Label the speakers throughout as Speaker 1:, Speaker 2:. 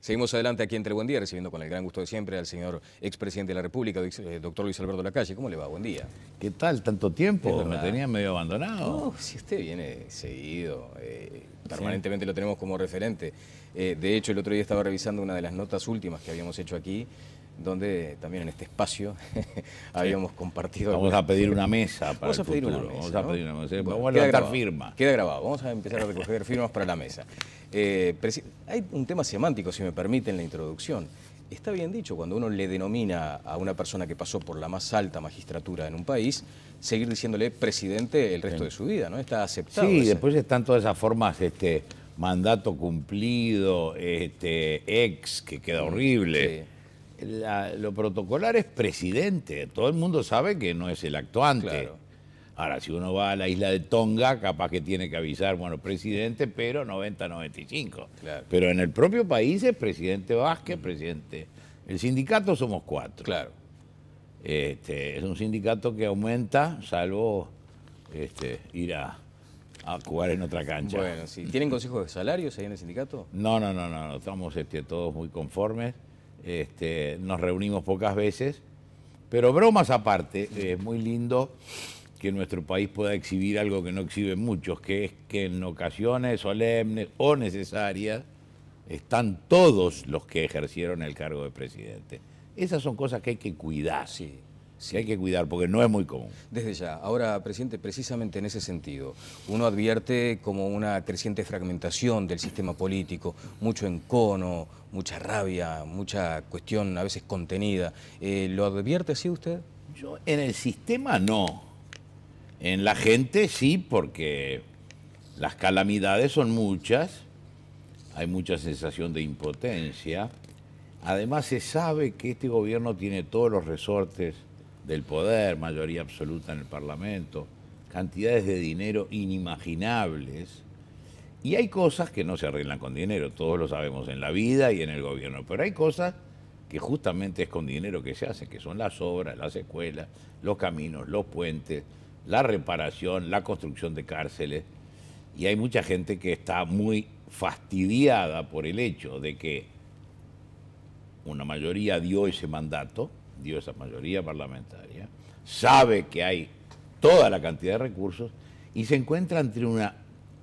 Speaker 1: Seguimos adelante aquí entre Buen Día, recibiendo con el gran gusto de siempre al señor expresidente de la República, eh, doctor Luis Alberto Lacalle. ¿Cómo le va? Buen día.
Speaker 2: ¿Qué tal? ¿Tanto tiempo? Me tenía medio abandonado.
Speaker 1: No, si usted viene seguido, eh, permanentemente lo tenemos como referente. Eh, de hecho, el otro día estaba revisando una de las notas últimas que habíamos hecho aquí donde también en este espacio habíamos compartido. Vamos a pedir una mesa para vamos mesa, vamos a pedir una mesa. vamos a levantar Queda grabado. Vamos a empezar a recoger firmas para la mesa. Eh, hay un tema semántico, si me permiten, la introducción. Está bien dicho, cuando uno le denomina a una persona que pasó por la más alta magistratura en un país, seguir diciéndole presidente el resto de su vida, ¿no? Está aceptado. Sí, después
Speaker 2: están todas esas formas este, mandato cumplido, este, ex, que queda mm, horrible lo protocolar es presidente. Todo el mundo sabe que no es el actuante. Claro. Ahora, si uno va a la isla de Tonga, capaz que tiene que avisar, bueno, presidente, pero 90-95. Pero en el propio país es presidente Vázquez, presidente. El sindicato somos cuatro. Claro. Este, es un sindicato que aumenta, salvo este, ir a, jugar en otra cancha. Bueno, ¿Tienen
Speaker 1: consejos de salarios ahí en el sindicato?
Speaker 2: No, no, no, no. Estamos este, todos muy conformes. Este, nos reunimos pocas veces, pero bromas aparte, es muy lindo que nuestro país pueda exhibir algo que no exhiben muchos, que es que en ocasiones solemnes o necesarias están todos los que ejercieron el cargo de presidente. Esas son cosas que hay que cuidarse. Sí, hay que cuidar porque no es muy común. Desde ya. Ahora, presidente, precisamente en ese sentido,
Speaker 1: uno advierte como una creciente fragmentación del sistema político, mucho encono, mucha rabia, mucha cuestión a veces contenida. Eh, ¿Lo advierte así usted?
Speaker 2: Yo en el sistema no. En la gente sí, porque las calamidades son muchas, hay mucha sensación de impotencia. Además se sabe que este gobierno tiene todos los resortes del poder, mayoría absoluta en el Parlamento, cantidades de dinero inimaginables. Y hay cosas que no se arreglan con dinero, todos lo sabemos en la vida y en el gobierno, pero hay cosas que justamente es con dinero que se hacen, que son las obras, las escuelas, los caminos, los puentes, la reparación, la construcción de cárceles. Y hay mucha gente que está muy fastidiada por el hecho de que una mayoría dio ese mandato dio esa mayoría parlamentaria, sabe que hay toda la cantidad de recursos y se encuentra entre una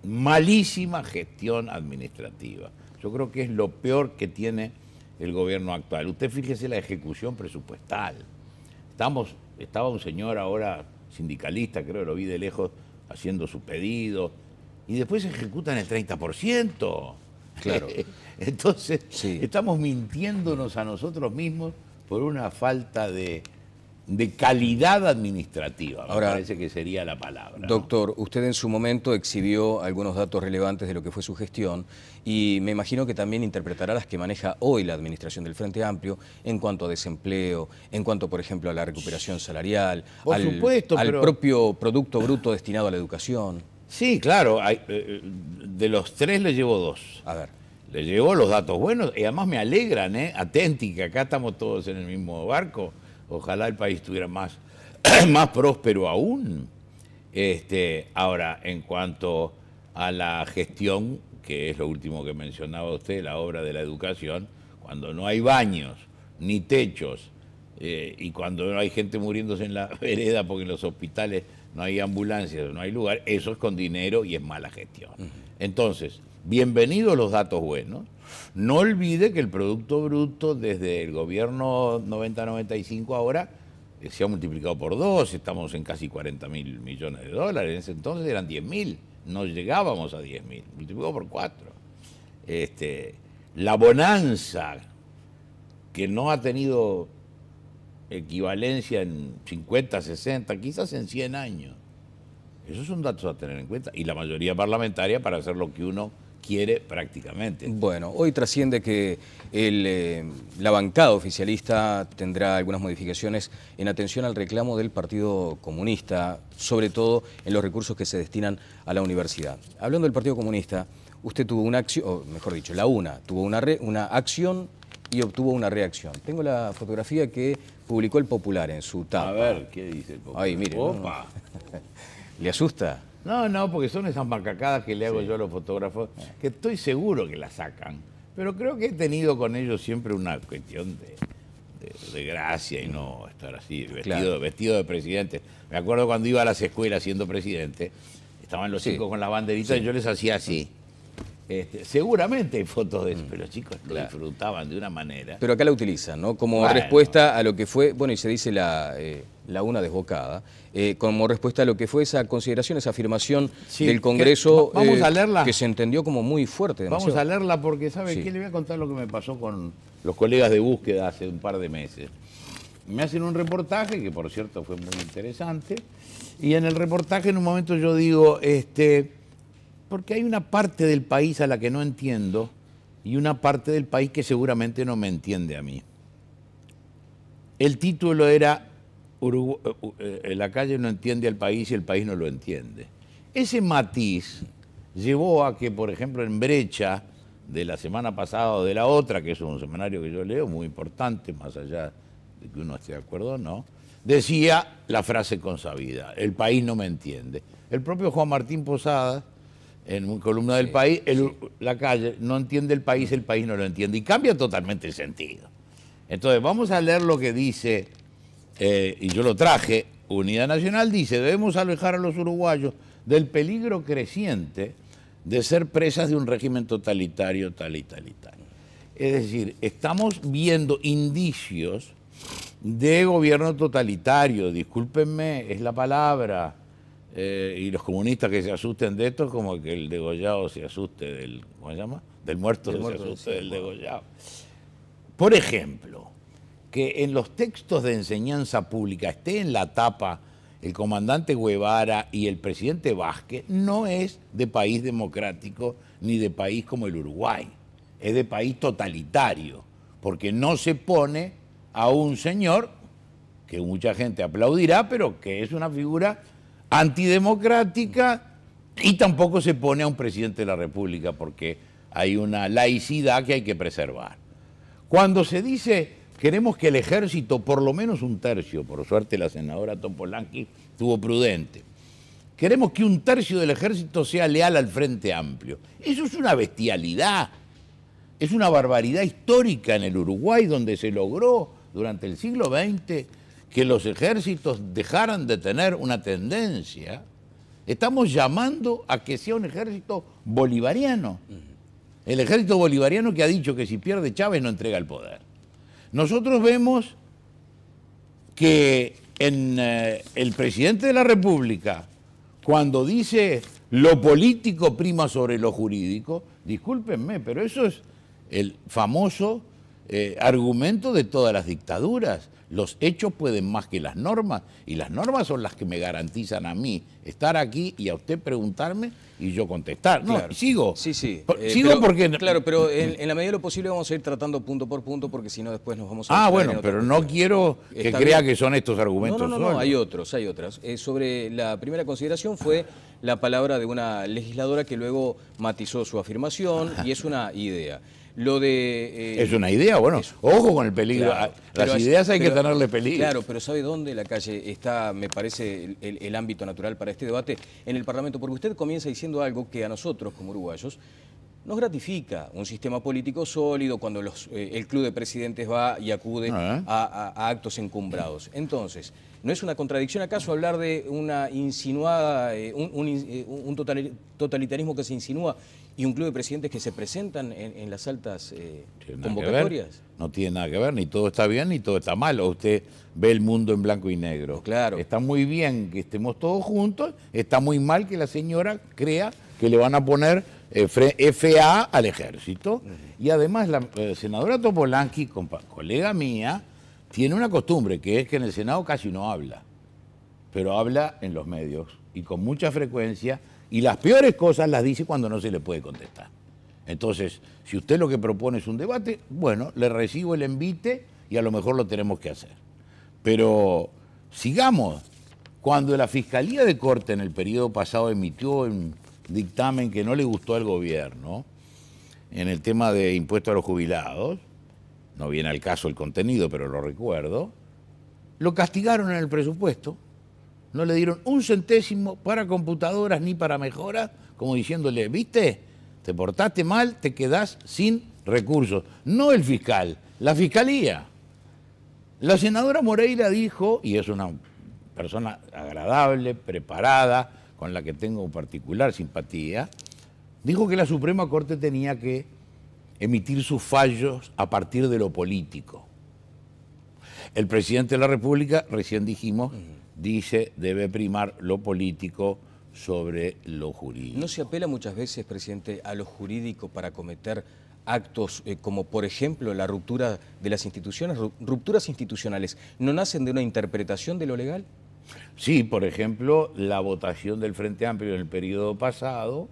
Speaker 2: malísima gestión administrativa. Yo creo que es lo peor que tiene el gobierno actual. Usted fíjese la ejecución presupuestal. Estamos, estaba un señor ahora sindicalista, creo que lo vi de lejos, haciendo su pedido, y después se ejecutan el 30%. Claro. Entonces, estamos mintiéndonos a nosotros mismos por una falta de, calidad administrativa, Ahora, me parece que sería la palabra. Doctor, usted en
Speaker 1: su momento exhibió algunos datos relevantes de lo que fue su gestión y me imagino que también interpretará las que maneja hoy la administración del Frente Amplio en cuanto a desempleo, en cuanto, por ejemplo, a la recuperación salarial, por al, supuesto, al propio Producto Bruto destinado a la educación.
Speaker 2: Sí, claro, eh, de los tres le llevo dos. A ver. Le llegó los datos buenos y además me alegran, ¿eh? Atenti, acá estamos todos en el mismo barco. Ojalá el país estuviera más, más próspero aún. Este, ahora, en cuanto a la gestión, que es lo último que mencionaba usted, la obra de la educación, cuando no hay baños ni techos eh, y cuando no hay gente muriéndose en la vereda porque en los hospitales no hay ambulancias, no hay lugar, eso es con dinero y es mala gestión. Entonces, Bienvenidos los datos buenos. No olvide que el Producto Bruto desde el gobierno 90-95 ahora eh, se ha multiplicado por dos, estamos en casi 40 mil millones de dólares, en ese entonces eran 10 mil, no llegábamos a 10 mil, multiplicado por cuatro. Este, la bonanza que no ha tenido equivalencia en 50, 60, quizás en 100 años. Esos son datos a tener en cuenta. Y la mayoría parlamentaria para hacer lo que uno quiere prácticamente. Bueno,
Speaker 1: hoy trasciende que eh, la bancada oficialista tendrá algunas modificaciones en atención al reclamo del Partido Comunista, sobre todo en los recursos que se destinan a la universidad. Hablando del Partido Comunista, usted tuvo una acción, o mejor dicho, la UNA, tuvo una, una acción y obtuvo una reacción. Tengo la fotografía que publicó el Popular
Speaker 2: en su tapa. A ver, ¿qué dice el Popular? Ay, mire. Opa. ¿Le asusta? No, no, porque son esas macacadas que le hago yo a los fotógrafos, que estoy seguro que las sacan. Pero creo que he tenido con ellos siempre una cuestión de, de, gracia y no estar así, vestido, vestido de presidente. Me acuerdo cuando iba a las escuelas siendo presidente, estaban los sí. con la banderita y yo les hacía así. Este, seguramente hay fotos de eso, mm. pero los chicos lo disfrutaban de una manera. Pero
Speaker 1: acá la utilizan, ¿no? Como respuesta a lo que fue, bueno, y se dice la, eh, la una desbocada, eh, como respuesta a lo que fue esa consideración, esa afirmación
Speaker 2: del Congreso que, eh, que se entendió como muy fuerte. Vamos a leerla porque, ¿sabe qué? Le voy a contar lo que me pasó con los colegas de búsqueda hace un par de meses. Me hacen un reportaje, que por cierto fue muy interesante, y en el reportaje en un momento yo digo, este porque hay una parte del país a la que no entiendo y una parte del país que seguramente no me entiende a mí. El título era eh, eh, La calle no entiende al país y el país no lo entiende. Ese matiz llevó a que, por ejemplo, en Brecha, de la semana pasada o de la otra, que es un semanario que yo leo, muy importante, más allá de que uno esté de acuerdo o no, decía la frase consabida, el país no me entiende. El propio Juan Martín Posada en una columna del país, la calle no entiende el país, el país no lo entiende y cambia totalmente el sentido. Entonces, vamos a leer lo que dice, eh, y yo lo traje, Unidad Nacional dice, debemos alejar a los uruguayos del peligro creciente de ser presas de un régimen totalitario tal y tal y tal. Es decir, estamos viendo indicios de gobierno totalitario, discúlpenme, es la palabra, eh, y los comunistas que se asusten de esto, como que el degollado se asuste del, ¿cómo se llama? Del muerto, se asuste del degollado. Por ejemplo, que en los textos de enseñanza pública esté en la tapa el comandante Guevara y el presidente Vázquez, no es de país democrático ni de país como el Uruguay, es de país totalitario, porque no se pone a un señor que mucha gente aplaudirá, pero que es una figura antidemocrática y tampoco se pone a un presidente de la República porque hay una laicidad que hay que preservar. Cuando se dice queremos que el ejército, por lo menos un tercio, por suerte la senadora Topolanqui estuvo prudente, queremos que un tercio del ejército sea leal al Frente Amplio. Eso es una bestialidad, es una barbaridad histórica en el Uruguay donde se logró durante el siglo XX que los ejércitos dejaran de tener una tendencia, estamos llamando a que sea un ejército bolivariano. El ejército bolivariano que ha dicho que si pierde Chávez no entrega el poder. Nosotros vemos que en, eh, el presidente de la República, cuando dice lo político prima sobre lo jurídico, discúlpenme, pero eso es el famoso eh, argumento de todas las dictaduras. Los hechos pueden más que las normas y las normas son las que me garantizan a mí estar aquí y a usted preguntarme y yo contestar. No, sigo. Sí, sí. Eh, sigo porque... Claro, pero en,
Speaker 1: la medida de lo posible vamos a ir tratando punto por punto porque si no después nos vamos a... Ah, bueno,
Speaker 2: pero no quiero que crea que son estos argumentos. No, no, no, hay
Speaker 1: otros, hay otras. Eh, sobre la primera consideración fue la palabra de una legisladora que luego matizó su afirmación y es una idea. Lo
Speaker 2: de, eh, es una idea, bueno, ojo con el peligro. Las ideas hay, que tenerle peligro. Claro,
Speaker 1: pero ¿sabe dónde la calle está, me parece, el ámbito natural para este debate? En el Parlamento, porque usted comienza diciendo algo que a nosotros, como uruguayos, nos gratifica un sistema político sólido cuando los, eh, el club de presidentes va y acude ah. a, actos encumbrados. Entonces, ¿no es una contradicción acaso hablar de una insinuada, eh, un, eh, totalitarismo que se insinúa y un club de presidentes que se presentan en, las altas
Speaker 2: convocatorias? No tiene nada que ver, ni todo está bien ni todo está mal. O usted ve el mundo en blanco y negro. Pues claro. Está muy bien que estemos todos juntos, está muy mal que la señora crea que le van a poner FA al ejército. Y además la eh, senadora Topolansky, colega mía, tiene una costumbre que es que en el Senado casi no habla, pero habla en los medios y con mucha frecuencia y las peores cosas las dice cuando no se le puede contestar. Entonces, si usted lo que propone es un debate, bueno, le recibo el envite y a lo mejor lo tenemos que hacer. Pero sigamos. Cuando la Fiscalía de Corte en el periodo pasado emitió en dictamen que no le gustó al gobierno en el tema de impuesto a los jubilados, no viene al caso el contenido, pero lo recuerdo, lo castigaron en el presupuesto, no le dieron un centésimo para computadoras ni para mejoras, como diciéndole, viste, te portaste mal, te quedás sin recursos. No el fiscal, la fiscalía. La senadora Moreira dijo, y es una persona agradable, preparada, con la que tengo particular simpatía, dijo que la Suprema Corte tenía que emitir sus fallos a partir de lo político. El presidente de la República, recién dijimos, dice debe primar lo político sobre lo jurídico.
Speaker 1: ¿No se apela muchas veces, presidente, a lo jurídico para cometer actos eh, como, por ejemplo, la ruptura de las instituciones, rupturas institucionales, no nacen de una
Speaker 2: interpretación de lo legal? Sí, por ejemplo, la votación del Frente Amplio en el periodo pasado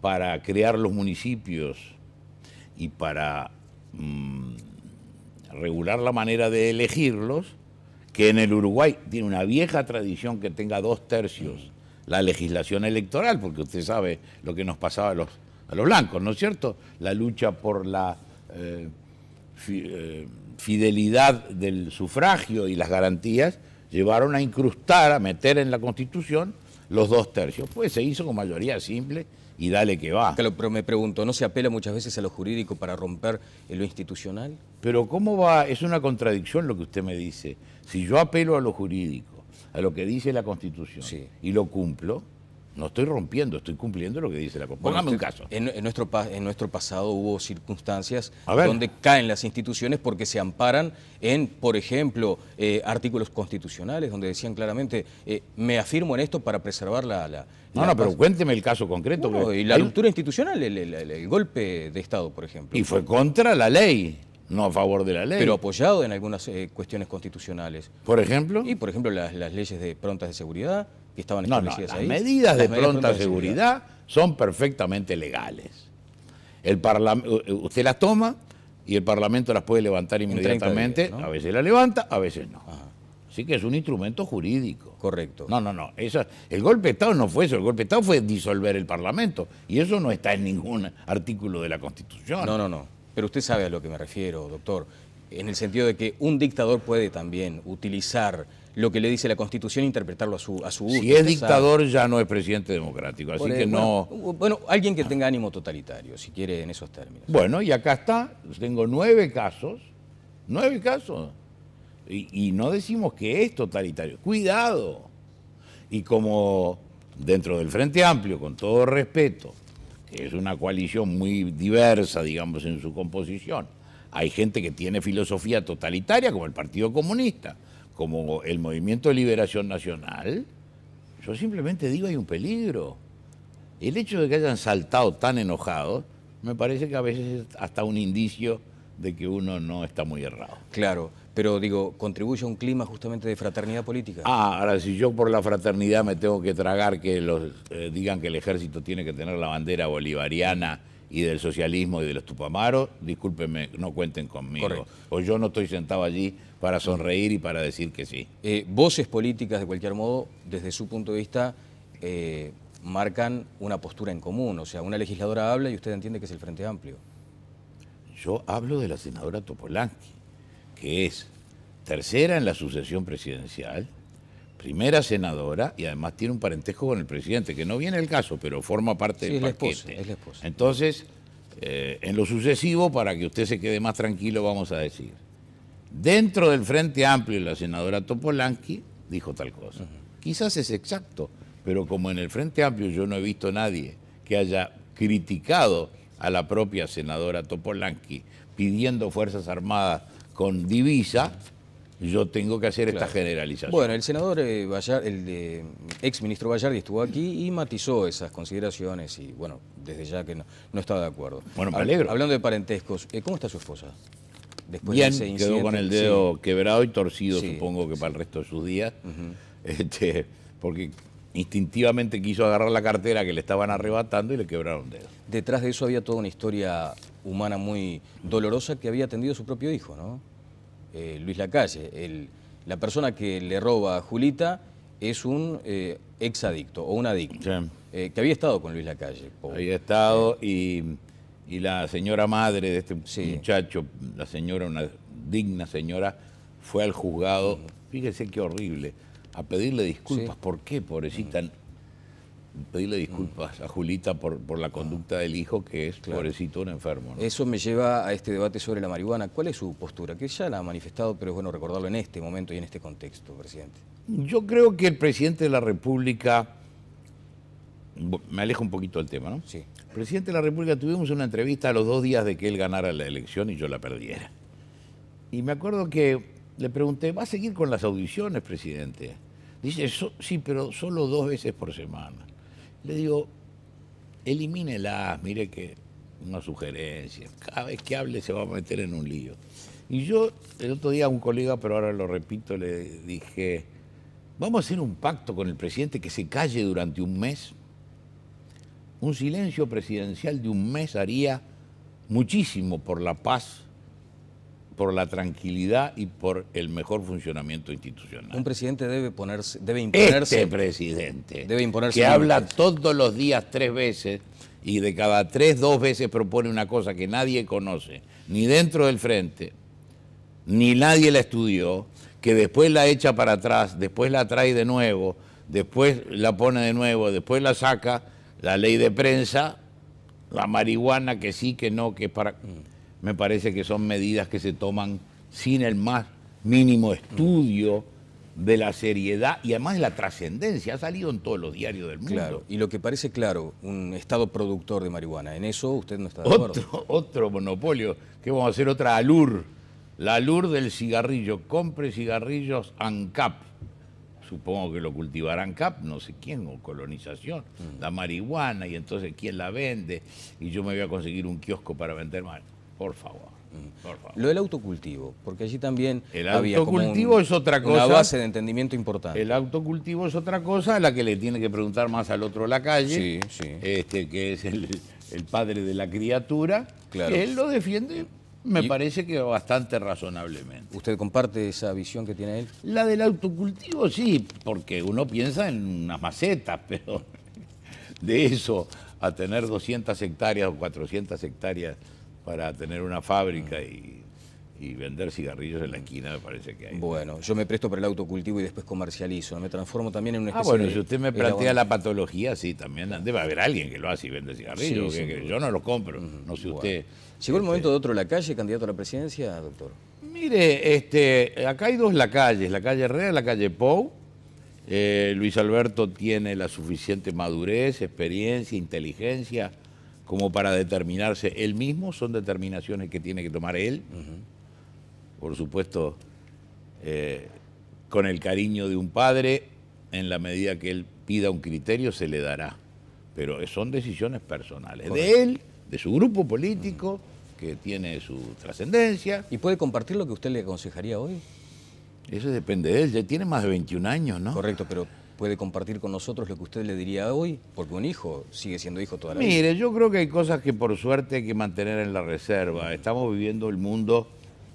Speaker 2: para crear los municipios y para mm, regular la manera de elegirlos, que en el Uruguay tiene una vieja tradición que tenga dos tercios la legislación electoral, porque usted sabe lo que nos pasaba a los, blancos, ¿no es cierto? La lucha por la eh, eh, fidelidad del sufragio y las garantías llevaron a incrustar, a meter en la Constitución los dos tercios. Pues se hizo con mayoría simple y dale que va. pero me pregunto, ¿no se apela muchas veces a lo jurídico para romper lo institucional? Pero ¿cómo va? Es una contradicción lo que usted me dice. Si yo apelo a lo jurídico, a lo que dice la Constitución, y lo cumplo, no estoy rompiendo, estoy cumpliendo lo que dice la Constitución. Póngame un caso. En, nuestro, en nuestro pasado hubo circunstancias
Speaker 1: donde caen las instituciones porque se amparan en, por ejemplo, eh, artículos constitucionales donde decían claramente, eh, me afirmo en esto para preservar la...
Speaker 2: no, no, pero cuénteme el caso concreto. y la ruptura
Speaker 1: institucional, el, golpe de Estado, por ejemplo. Y fue
Speaker 2: contra la ley no a favor de la ley. Pero
Speaker 1: apoyado en algunas eh, cuestiones constitucionales.
Speaker 2: ¿Por ejemplo? Y, por ejemplo, las, las, leyes de prontas de seguridad, no, no, Las medidas de pronta, seguridad, son perfectamente legales. El usted las toma y el Parlamento las puede levantar inmediatamente. A veces la levanta, a veces no. Así que es un instrumento jurídico. Correcto. No, no, no. el golpe de Estado no fue eso. El golpe de Estado fue disolver el Parlamento. Y eso no está en ningún artículo de la Constitución. No, no, no.
Speaker 1: Pero usted sabe a lo que me refiero, doctor. En el sentido de que un dictador puede también utilizar lo que le dice la Constitución interpretarlo a su, a su gusto. Si es dictador ya
Speaker 2: no es presidente democrático, así que no... Bueno, alguien que tenga ánimo totalitario, si quiere en esos términos. Bueno, y acá está, tengo nueve casos, nueve casos, y, y no decimos que es totalitario, cuidado. Y como dentro del Frente Amplio, con todo respeto, es una coalición muy diversa, digamos, en su composición, hay gente que tiene filosofía totalitaria, como el Partido Comunista, como el Movimiento de Liberación Nacional, yo simplemente digo hay un peligro. El hecho de que hayan saltado tan enojados, me parece que a veces es hasta un indicio de que uno no está muy errado. Claro, pero digo, contribuye a un clima
Speaker 1: justamente de fraternidad política.
Speaker 2: Ah, ahora si yo por la fraternidad me tengo que tragar que los eh, digan que el ejército tiene que tener la bandera bolivariana y del socialismo y de los tupamaros, discúlpenme, no cuenten conmigo. O yo no estoy sentado allí para sonreír y para decir que sí. Eh, voces políticas, de cualquier modo, desde su punto de vista, eh,
Speaker 1: marcan una postura en común. O sea, una legisladora habla y usted entiende que es el Frente Amplio.
Speaker 2: Yo hablo de la senadora Topolanqui, que es tercera en la sucesión presidencial, primera senadora y además tiene un parentesco con el presidente, que no viene el caso, pero forma parte del paquete. La es la esposa. Entonces, eh, en lo sucesivo, para que usted se quede más tranquilo, vamos a decir, dentro del Frente Amplio la senadora Topolanqui dijo tal cosa. Quizás es exacto, pero como en el Frente Amplio yo no he visto nadie que haya criticado a la propia senadora Topolanqui pidiendo Fuerzas Armadas con divisa, yo tengo que hacer esta generalización. Bueno,
Speaker 1: el senador eh, el ex ministro Vallardi estuvo aquí y matizó esas consideraciones y bueno, desde ya que no, estaba de acuerdo. Bueno, me alegro. Hablando de parentescos, eh, ¿cómo está su esposa? Después quedó con el dedo
Speaker 2: quebrado y torcido, supongo que para el resto de sus días, este, porque instintivamente quiso agarrar la cartera que le estaban arrebatando y le quebraron dedo. Detrás de eso había toda una historia humana muy
Speaker 1: dolorosa que había atendido su propio hijo, ¿no? Eh, Luis Lacalle. la persona que le roba a Julita es un eh, exadicto o un adicto, eh,
Speaker 2: que había estado con Luis Lacalle. Había estado y, la señora madre de este muchacho, la señora, una digna señora, fue al juzgado, fíjese qué horrible, a pedirle disculpas. ¿Por qué, pobrecita? Mm pedirle disculpas mm. a Julita por, por la ah. conducta del hijo, que es, pobrecito, un enfermo.
Speaker 1: Eso me lleva a este debate sobre la marihuana. ¿Cuál es su postura? Que ya la ha manifestado, pero es bueno recordarlo en este momento y en este contexto, presidente.
Speaker 2: Yo creo que el presidente de la República... Me alejo un poquito del tema, ¿no? Sí. Presidente de la República, tuvimos una entrevista a los dos días de que él ganara la elección y yo la perdiera. Y me acuerdo que le pregunté, ¿va a seguir con las audiciones, presidente? Dice, sí, pero solo dos veces por semana. Le digo, elimínelas, mire que una sugerencia. Cada vez que hable se va a meter en un lío. Y yo el otro día a un colega, pero ahora lo repito, le dije, vamos a hacer un pacto con el presidente que se calle durante un mes. Un silencio presidencial de un mes haría muchísimo por la paz por la tranquilidad y por el mejor funcionamiento institucional.
Speaker 1: Un presidente debe ponerse, debe este imponerse. Este
Speaker 2: presidente debe imponerse que habla todos los días tres veces y de cada tres dos veces propone una cosa que nadie conoce, ni dentro del frente, ni nadie la estudió, que después la echa para atrás, después la trae de nuevo, después la pone de nuevo, después la saca, la ley de prensa, la marihuana que sí, que no, que es para... Mm me parece que son medidas que se toman sin el más mínimo estudio de la seriedad y además de la trascendencia. Ha salido en todos los diarios del mundo. Claro, y lo que parece claro, un Estado productor de marihuana. En eso usted no está de acuerdo. Otro monopolio, ¿qué vamos a hacer otra ALUR. La ALUR del cigarrillo. Compre cigarrillos ANCAP. Supongo que lo cultivarán CAP, no sé quién, o colonización, mm. la marihuana, y entonces quién la vende, y yo me voy a conseguir un kiosco para vender marihuana. Por favor. Lo del autocultivo, porque allí también el había es otra cosa, una base de entendimiento importante. El autocultivo es otra cosa, la que le tiene que preguntar más al otro la calle, Este, que es el, padre de la criatura, él lo defiende, me parece que bastante razonablemente. ¿Usted comparte esa visión que tiene él? La del autocultivo sí, porque uno piensa en unas macetas, pero de eso a tener 200 hectáreas o 400 hectáreas para tener una fábrica y, vender cigarrillos en la esquina me parece que hay. Bueno, yo me presto para el
Speaker 1: autocultivo y después comercializo, me transformo también en un ah, especie Ah, bueno, si usted me plantea la patología, sí, también
Speaker 2: debe haber alguien que lo hace y vende cigarrillos, yo no lo compro, no sé usted. ¿Llegó el este momento de otro la calle, candidato a la presidencia, doctor? Mire, este, acá hay dos La Calles, la calle Herrera y la calle Pou. Eh, Luis Alberto tiene la suficiente madurez, experiencia, inteligencia como para determinarse él mismo, son determinaciones que tiene que tomar él, por supuesto, eh, con el cariño de un padre, en la medida que él pida un criterio se le dará, pero son decisiones personales, de él, de su grupo político, que tiene su trascendencia. ¿Y puede compartir lo que usted le aconsejaría hoy? Eso depende de él,
Speaker 1: ya tiene más de 21 años, ¿no? Correcto, pero puede compartir con nosotros lo que usted le diría hoy? Porque un hijo sigue siendo hijo
Speaker 2: todavía. Mire, vida. yo creo que hay cosas que por suerte hay que mantener en la reserva. Estamos viviendo el mundo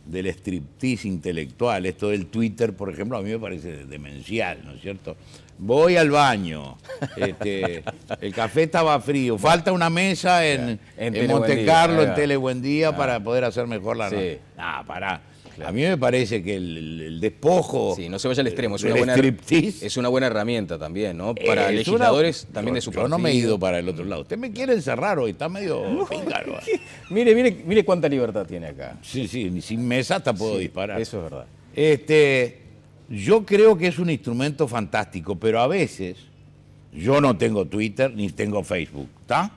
Speaker 2: del striptease intelectual. Esto del Twitter, por ejemplo, a mí me parece demencial, ¿no es cierto? Voy al baño, este, el café estaba frío, falta una mesa en, en, en Monte en Tele ah. para poder hacer mejor la sí. noche. Ah, pará. A mí me parece que el, despojo. Sí, no se vaya
Speaker 1: al extremo. Es una, buena, herramienta también, ¿no? Para legisladores también de su partido. no me he ido
Speaker 2: para el otro lado. Usted me quiere encerrar hoy, está medio ¿eh? mire, mire, mire cuánta libertad tiene acá. Sí, sí, sin mesa hasta puedo disparar. Eso es verdad. Este, yo creo que es un instrumento fantástico, pero a veces yo no tengo Twitter ni tengo Facebook, ¿está?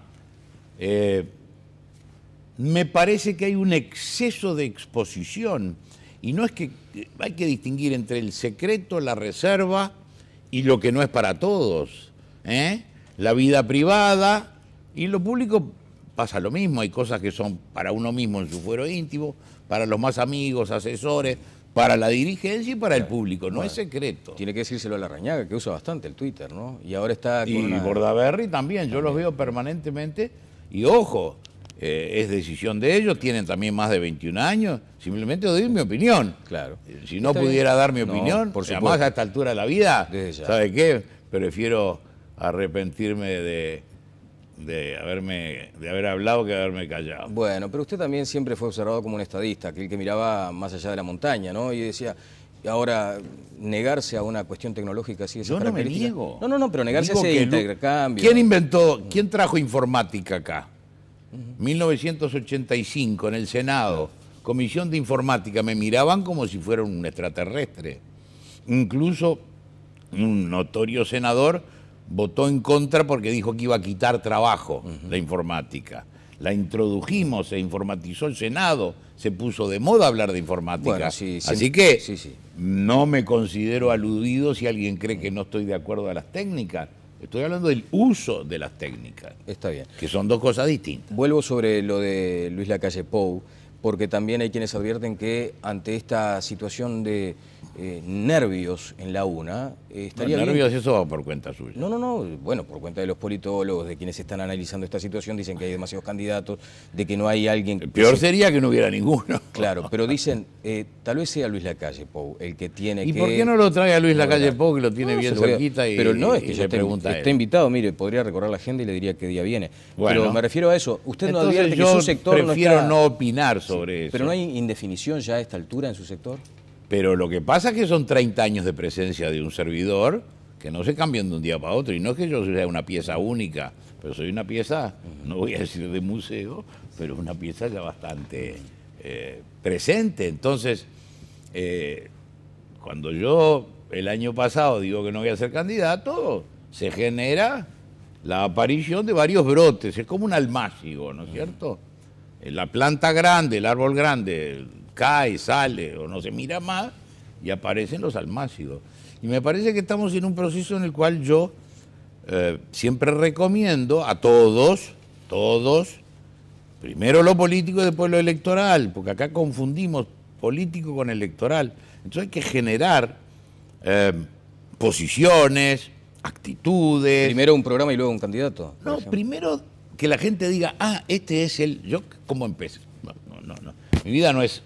Speaker 2: Eh, me parece que hay un exceso de exposición y no es que hay que distinguir entre el secreto, la reserva y lo que no es para todos. ¿eh? La vida privada y lo público pasa lo mismo. Hay cosas que son para uno mismo en su fuero íntimo, para los más amigos, asesores, para la dirigencia y para el público, no es secreto. Tiene que decírselo a la Rañaga, que usa bastante el Twitter, ¿no? Y ahora está... Con y también, yo los veo permanentemente. Y ojo, eh, es decisión de ellos, tienen también más de 21 años, simplemente doy mi opinión. Claro. Eh, si no pudiera dar mi opinión, por por además a esta altura de la vida, ¿sabe qué? Prefiero arrepentirme de, de haberme de haber hablado que haberme callado. Bueno, pero usted también siempre fue observado
Speaker 1: como un estadista, aquel que miraba más allá de la montaña, ¿no? Y decía, ahora negarse
Speaker 2: a una cuestión tecnológica así es Yo no No, no, no, pero negarse a ese intercambio. ¿Quién inventó, quién trajo informática acá? 1985, en el Senado, Comisión de Informática, me miraban como si fuera un extraterrestre. Incluso un notorio senador votó en contra porque dijo que iba a quitar trabajo la informática. La introdujimos, se informatizó el Senado, se puso de moda hablar de informática. Así que no me considero aludido si alguien cree que no estoy de acuerdo a las técnicas. Estoy hablando del uso de las técnicas. Está bien. Que son dos cosas distintas. Vuelvo sobre lo de Luis Lacalle Pou,
Speaker 1: porque también hay quienes advierten que ante esta situación de eh, nervios en la UNA, eh,
Speaker 2: estaría nervios eso va por cuenta suya.
Speaker 1: No, no, no, bueno, por cuenta de los politólogos, de quienes están analizando esta situación, dicen que hay demasiados candidatos, de que no hay alguien... El peor sería que no hubiera ninguno. Claro, pero dicen, eh, tal vez sea Luis Lacalle Pou el que tiene ¿Y que... ¿Y por qué no lo trae a Luis Lacalle Pou, que lo tiene bien cerquita Pero no, es que ya está, invitado, mire, podría recorrer la agenda y le diría qué día viene. Bueno, pero me refiero a eso, usted no advierte su sector prefiero no opinar sobre
Speaker 2: eso. ¿Pero no hay indefinición ya a esta altura en su sector? Pero lo que pasa es que son 30 años de presencia de un servidor que no se cambian de un día para otro. Y no es que yo sea una pieza única, pero soy una pieza, no voy a decir de museo, pero una pieza ya bastante eh, presente. Entonces, eh, cuando yo el año pasado digo que no voy a ser candidato, se genera la aparición de varios brotes. Es como un almácigo, ¿no es cierto? La planta grande, el árbol grande, cae, sale o no se mira más y aparecen los almácidos. Y me parece que estamos en un proceso en el cual yo eh, siempre recomiendo a todos, todos, primero lo político y después lo electoral, porque acá confundimos político con electoral. Entonces hay que generar eh, posiciones, actitudes. Primero un programa y luego un candidato. No, primero que la gente diga, ah, este es el. Yo, ¿cómo empecé? No, no, no. Mi vida no es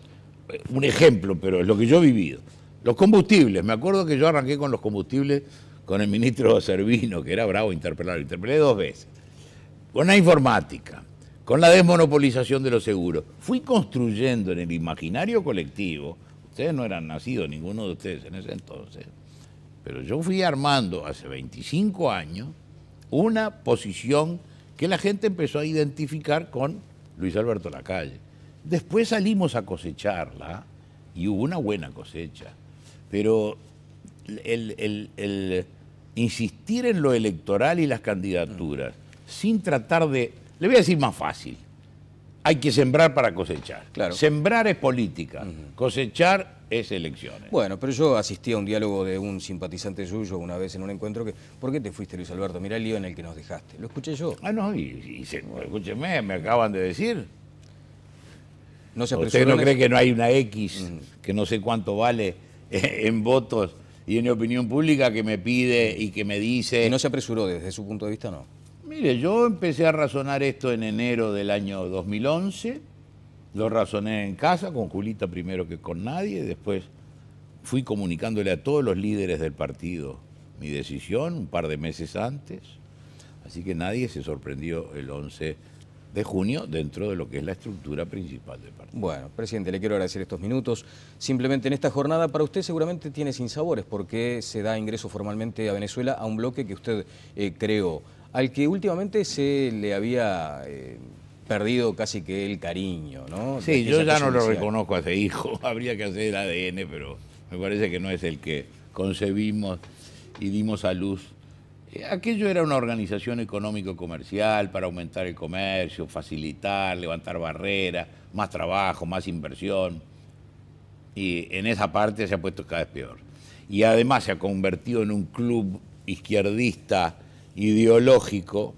Speaker 2: un ejemplo, pero es lo que yo he vivido. Los combustibles, me acuerdo que yo arranqué con los combustibles con el ministro Servino, que era bravo interpelar, interpelé dos veces. Con la informática, con la desmonopolización de los seguros. Fui construyendo en el imaginario colectivo, ustedes no eran nacidos, ninguno de ustedes en ese entonces, pero yo fui armando hace 25 años una posición que la gente empezó a identificar con Luis Alberto Lacalle. Después salimos a cosecharla y hubo una buena cosecha, pero el, insistir en lo electoral y las candidaturas, sin tratar de, le voy a decir más fácil, hay que sembrar para cosechar. Claro. Sembrar es política, cosechar es elecciones. Bueno, pero yo asistí a un diálogo de
Speaker 1: un simpatizante suyo una vez en un encuentro que, ¿por qué te fuiste Luis Alberto? Mira el lío en el que nos dejaste. Lo escuché
Speaker 2: yo. Ah, no, y, escúcheme, me acaban de decir.
Speaker 1: ¿Usted no cree que no
Speaker 2: hay una X, mm. que no sé cuánto vale en votos y en opinión pública que me pide y que me dice... ¿Y no se apresuró desde su punto de vista, no? Mire, yo empecé a razonar esto en enero del año 2011, lo razoné en casa, con Julita primero que con nadie, después fui comunicándole a todos los líderes del partido mi decisión un par de meses antes, así que nadie se sorprendió el 11 de junio dentro de lo que es la estructura principal del partido. Bueno,
Speaker 1: presidente, le quiero agradecer estos minutos. Simplemente en esta jornada para usted seguramente tiene sinsabores porque se da ingreso formalmente a Venezuela a un bloque que usted eh, creó, al que últimamente
Speaker 2: se le había... Eh, perdido casi que el cariño,
Speaker 1: ¿no? Sí, yo ya no lo reconozco
Speaker 2: a ese hijo, habría que hacer el ADN, pero me parece que no es el que concebimos y dimos a luz Aquello era una organización económico-comercial para aumentar el comercio, facilitar, levantar barreras, más trabajo, más inversión. Y en esa parte se ha puesto cada vez peor. Y además se ha convertido en un club izquierdista ideológico,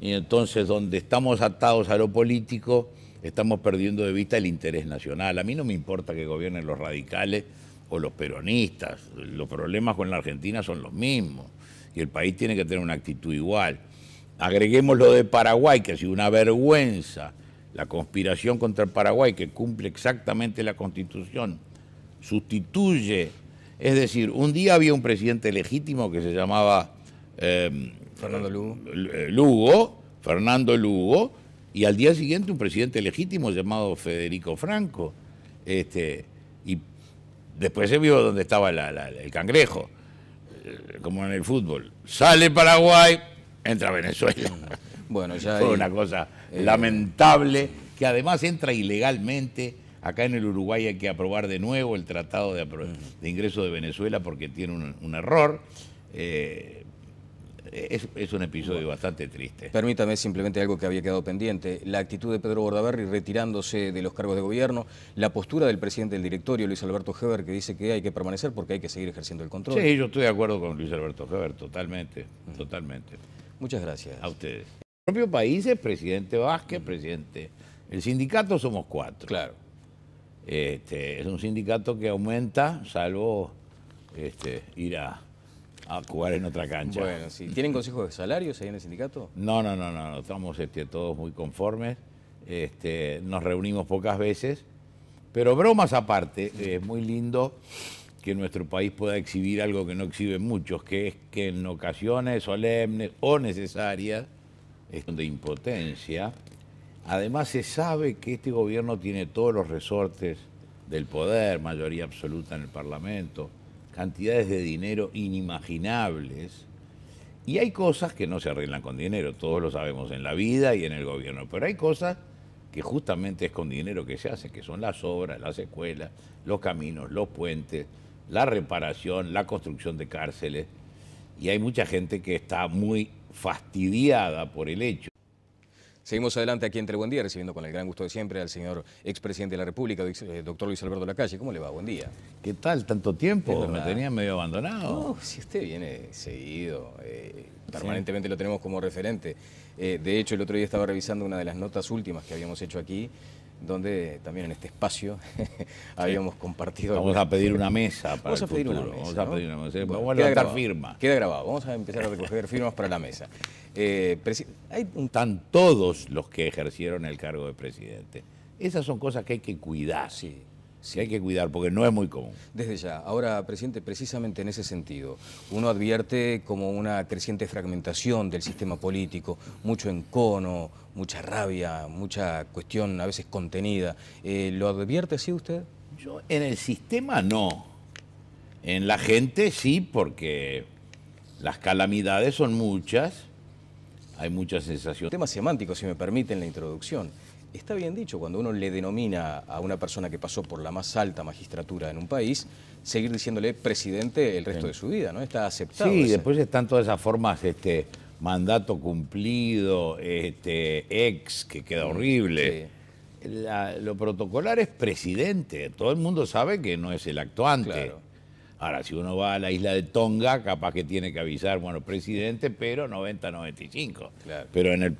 Speaker 2: y entonces donde estamos atados a lo político, estamos perdiendo de vista el interés nacional. A mí no me importa que gobiernen los radicales o los peronistas, los problemas con la Argentina son los mismos y el país tiene que tener una actitud igual. Agreguemos lo de Paraguay, que ha sido una vergüenza, la conspiración contra el Paraguay, que cumple exactamente la constitución, sustituye, es decir, un día había un presidente legítimo que se llamaba... Eh, Fernando Lugo. Eh, Lugo, Fernando Lugo, y al día siguiente un presidente legítimo llamado Federico Franco. Este, y después se vio dónde estaba el cangrejo. Eh, como en el fútbol. Sale Paraguay, entra Venezuela. Bueno, ya Fue una cosa eh, lamentable que además entra ilegalmente. Acá en el Uruguay hay que aprobar de nuevo el tratado de, ingreso de Venezuela porque tiene un, error. Eh, es, un episodio bastante triste.
Speaker 1: Permítame simplemente algo que había quedado pendiente, la actitud de Pedro Bordaberry retirándose de los cargos de gobierno, la postura del presidente del directorio, Luis Alberto Heber, que dice que hay que permanecer porque hay que seguir ejerciendo el control. Sí, yo
Speaker 2: estoy de acuerdo con Luis Alberto Heber, totalmente, mm. totalmente. Muchas gracias. A ustedes. El propio país es presidente Vázquez, mm. presidente... El sindicato somos cuatro. Claro. Este, es un sindicato que aumenta, salvo este, ir a a jugar en otra cancha. Bueno, ¿Tienen
Speaker 1: consejos de salarios ahí en el sindicato?
Speaker 2: No, no, no, no, estamos este, todos muy conformes. Este, nos reunimos pocas veces, pero bromas aparte, es muy lindo que nuestro país pueda exhibir algo que no exhiben muchos, que es que en ocasiones solemnes o necesarias, es de impotencia, además se sabe que este gobierno tiene todos los resortes del poder, mayoría absoluta en el Parlamento, cantidades de dinero inimaginables. Y hay cosas que no se arreglan con dinero, todos lo sabemos en la vida y en el gobierno, pero hay cosas que justamente es con dinero que se hacen, que son las obras, las escuelas, los caminos, los puentes, la reparación, la construcción de cárceles. Y hay mucha gente que está muy fastidiada por
Speaker 1: el hecho Seguimos adelante aquí entre Buen Día, recibiendo con el gran gusto de siempre al señor expresidente de la República, eh, doctor Luis Alberto Lacalle. ¿Cómo le va? Buen día.
Speaker 2: ¿Qué tal? Tanto tiempo, me tenía medio abandonado. No,
Speaker 1: si usted viene seguido, eh, permanentemente lo tenemos como referente. Eh, de hecho, el otro día estaba revisando una de las notas últimas que habíamos hecho aquí donde también en este espacio habíamos
Speaker 2: compartido. Vamos a pedir una mesa para vamos el a pedir futuro. vamos a pedir una mesa. a levantar firmas.
Speaker 1: Queda grabado. Vamos a empezar a recoger firmas para la mesa. Eh, hay
Speaker 2: un... Están todos los que ejercieron el cargo de presidente. Esas son cosas que hay que cuidar. Sí. Sí, hay que cuidar porque no es muy común. Desde ya. Ahora, presidente, precisamente en ese
Speaker 1: sentido, uno advierte como una creciente fragmentación del sistema político, mucho encono, mucha rabia, mucha cuestión a veces contenida. Eh, ¿Lo
Speaker 2: advierte así usted? Yo en el sistema no. En la gente sí, porque las calamidades son muchas, hay mucha
Speaker 1: sensación. Tema semántico, si me permiten la introducción está bien dicho, cuando uno le denomina a una persona que pasó por la más alta magistratura en un país, seguir diciéndole presidente el resto de su vida, ¿no? Está aceptado.
Speaker 2: Sí, después están todas esas formas, este, mandato cumplido, este, ex, que queda mm, horrible. lo protocolar es presidente, todo el mundo sabe que no es el actuante. Ahora, si uno va a la isla de Tonga, capaz que tiene que avisar, bueno, presidente, pero 90-95. Claro. Pero
Speaker 1: en el